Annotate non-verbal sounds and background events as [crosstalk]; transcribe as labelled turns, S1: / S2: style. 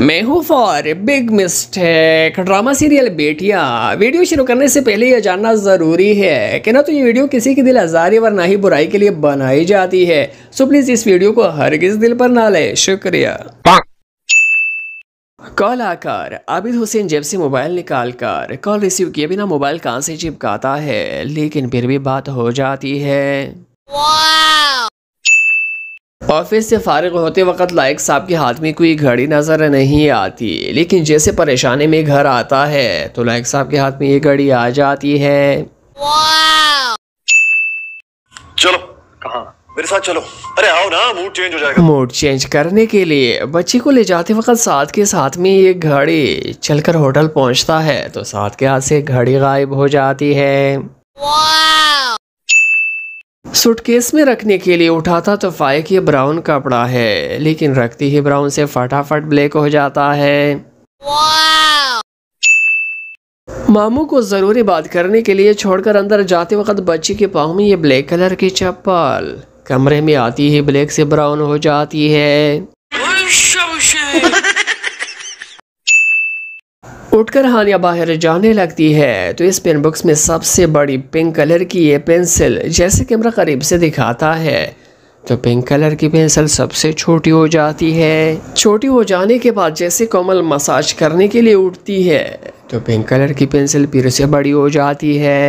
S1: मैं हूँ for big mistake drama serial बेटिया वीडियो शुरू करने से पहले यह जानना ज़रूरी है कि ना तो ये वीडियो किसी की दिल आजारी ना ही बुराई के लिए बनाई जाती है सो प्लीज़ इस वीडियो को हर किस दिल पर ना ले शुक्रिया कॉल आकर आबिद हुसैन जेब से मोबाइल निकाल कर कॉल रिसीव किए बिना मोबाइल कहाँ से चिपकाता है लेकिन फिर भी बात हो जाती है वाँ! ऑफिस से फारिग होते वक्त लाइक साहब के हाथ में कोई घड़ी नज़र नहीं आती लेकिन जैसे परेशानी में घर आता है तो लाइक साहब के हाथ में ये घड़ी आ जाती है चलो मेरे साथ चलो अरे आओ ना
S2: मूड चेंज हो जाएगा
S1: मूड चेंज करने के लिए बच्ची को ले जाते वक्त साथ के साथ में ये घड़ी चलकर होटल पहुंचता है तो साथ के हाथ से घड़ी गायब हो जाती है सूटकेस में रखने के लिए उठाता तो फाइक ये ब्राउन कपड़ा है लेकिन रखती ही ब्राउन से फटाफट ब्लैक हो जाता है मामू को ज़रूरी बात करने के लिए छोड़कर अंदर जाते वक्त बच्ची के पाँव में ये ब्लैक कलर की चप्पल कमरे में आती ही ब्लैक से ब्राउन हो जाती है [laughs] उठकर हानिया बाहर जाने लगती है तो इस पेन बॉक्स में सबसे बड़ी पिंक कलर की ये पेंसिल जैसे कैमरा करीब से दिखाता है तो पिंक कलर की पेंसिल सबसे छोटी हो जाती है छोटी हो जाने के बाद जैसे कोमल मसाज करने के लिए उठती है तो पिंक कलर की पेंसिल फिर से बड़ी हो जाती है